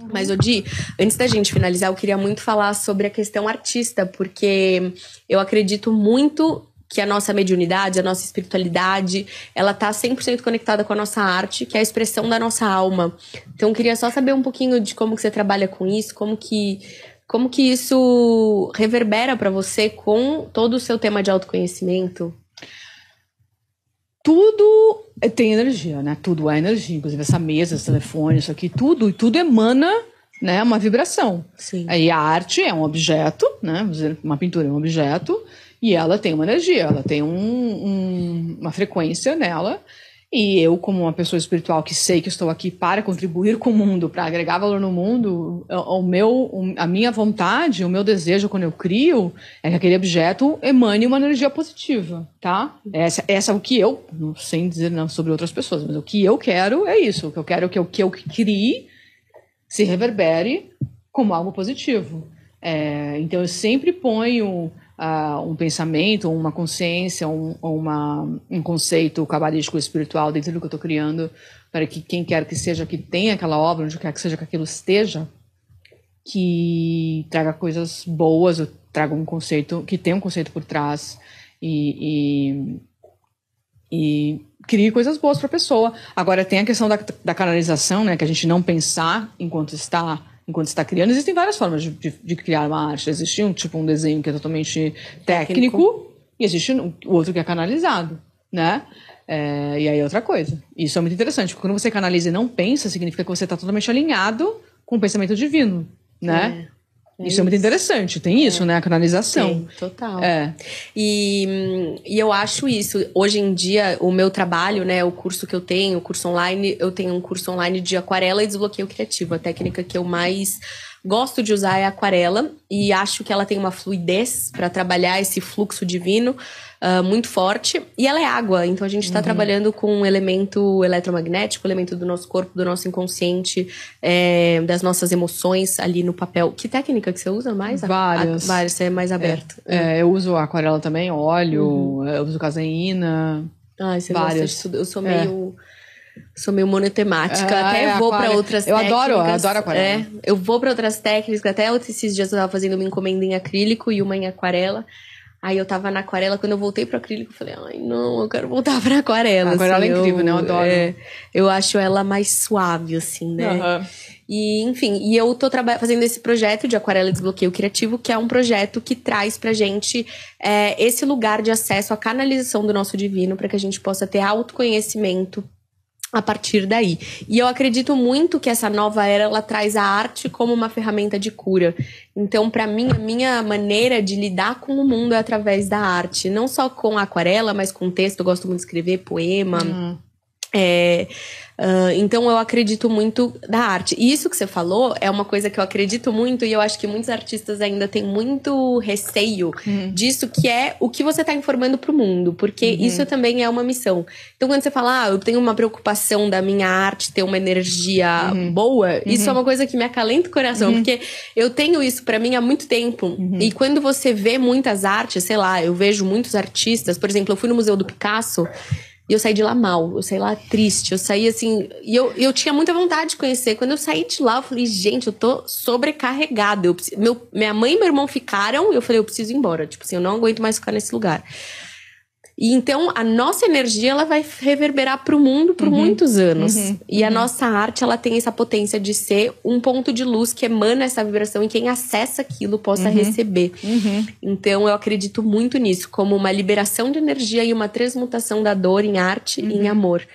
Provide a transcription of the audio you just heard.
Uhum. Mas, Odi, antes da gente finalizar, eu queria muito falar sobre a questão artista, porque eu acredito muito que a nossa mediunidade, a nossa espiritualidade, ela tá 100% conectada com a nossa arte, que é a expressão da nossa alma. Então, eu queria só saber um pouquinho de como que você trabalha com isso, como que como que isso reverbera para você com todo o seu tema de autoconhecimento? Tudo tem energia, né? Tudo é energia, inclusive essa mesa, esse telefone, isso aqui, tudo, e tudo emana né, uma vibração. Sim. Aí a arte é um objeto, né? Uma pintura é um objeto, e ela tem uma energia, ela tem um, um, uma frequência nela e eu, como uma pessoa espiritual que sei que estou aqui para contribuir com o mundo, para agregar valor no mundo, o meu, a minha vontade, o meu desejo quando eu crio é que aquele objeto emane uma energia positiva, tá? Essa, essa é o que eu, sem dizer não sobre outras pessoas, mas o que eu quero é isso. O que eu quero é que o que eu crie se reverbere como algo positivo. É, então eu sempre ponho uh, um pensamento, uma consciência, um, uma, um conceito cabalístico espiritual dentro do que eu estou criando, para que quem quer que seja que tenha aquela obra, onde quer que seja que aquilo esteja, que traga coisas boas, ou traga um conceito, que tenha um conceito por trás e, e, e crie coisas boas para a pessoa. Agora, tem a questão da, da canalização, né, que a gente não pensar enquanto está enquanto está criando. Existem várias formas de, de, de, criar uma arte. Existe um tipo um desenho que é totalmente técnico, técnico. e existe o outro que é canalizado, né? É, e aí é outra coisa. Isso é muito interessante, porque quando você canaliza e não pensa, significa que você está totalmente alinhado com o pensamento divino, né? É. Isso, isso, é muito interessante, tem isso, é. né? A canalização. Sim, total. É. E, e eu acho isso. Hoje em dia, o meu trabalho, né? O curso que eu tenho, o curso online, eu tenho um curso online de aquarela e desbloqueio criativo, a técnica que eu mais gosto de usar é aquarela e acho que ela tem uma fluidez para trabalhar esse fluxo divino uh, muito forte. E ela é água, então a gente está uhum. trabalhando com um elemento eletromagnético, elemento do nosso corpo, do nosso inconsciente, é, das nossas emoções ali no papel. Que técnica que você usa mais? Várias. A, várias, você é mais aberto. É, é, eu uso aquarela também, óleo, uhum. eu uso caseína. Ah, você várias. gosta de tudo. Eu sou meio. É Sou meio monotemática. Ah, até é, vou para outras eu técnicas. Adoro, eu adoro aquarela. É, eu vou para outras técnicas. Até esses dias eu tava fazendo uma encomenda em acrílico e uma em aquarela. Aí eu tava na aquarela, quando eu voltei pro acrílico, eu falei, ai, não, eu quero voltar pra aquarela. A aquarela é assim, é incrível, né? Eu adoro. É, eu acho ela mais suave, assim, né? Uhum. E, enfim, e eu tô fazendo esse projeto de Aquarela Desbloqueio Criativo, que é um projeto que traz pra gente é, esse lugar de acesso à canalização do nosso divino, para que a gente possa ter autoconhecimento a partir daí. E eu acredito muito que essa nova era ela traz a arte como uma ferramenta de cura. Então, para mim, a minha maneira de lidar com o mundo é através da arte, não só com aquarela, mas com texto, eu gosto muito de escrever poema. Uhum. É, uh, então eu acredito muito da arte. E isso que você falou é uma coisa que eu acredito muito e eu acho que muitos artistas ainda têm muito receio uhum. disso, que é o que você está informando para o mundo, porque uhum. isso também é uma missão. Então quando você fala, ah, eu tenho uma preocupação da minha arte ter uma energia uhum. boa, isso é uhum. uma coisa que me acalenta o coração, uhum. porque eu tenho isso para mim há muito tempo. Uhum. E quando você vê muitas artes, sei lá, eu vejo muitos artistas, por exemplo, eu fui no Museu do Picasso e eu saí de lá mal, eu saí lá triste, eu saí assim. E eu, eu tinha muita vontade de conhecer. Quando eu saí de lá, eu falei, gente, eu tô sobrecarregada. Eu, meu, minha mãe e meu irmão ficaram, e eu falei, eu preciso ir embora. Tipo assim, eu não aguento mais ficar nesse lugar. E então a nossa energia ela vai reverberar para o mundo por uhum. muitos anos. Uhum. E a uhum. nossa arte ela tem essa potência de ser um ponto de luz que emana essa vibração e quem acessa aquilo possa uhum. receber. Uhum. Então eu acredito muito nisso como uma liberação de energia e uma transmutação da dor em arte e em amor.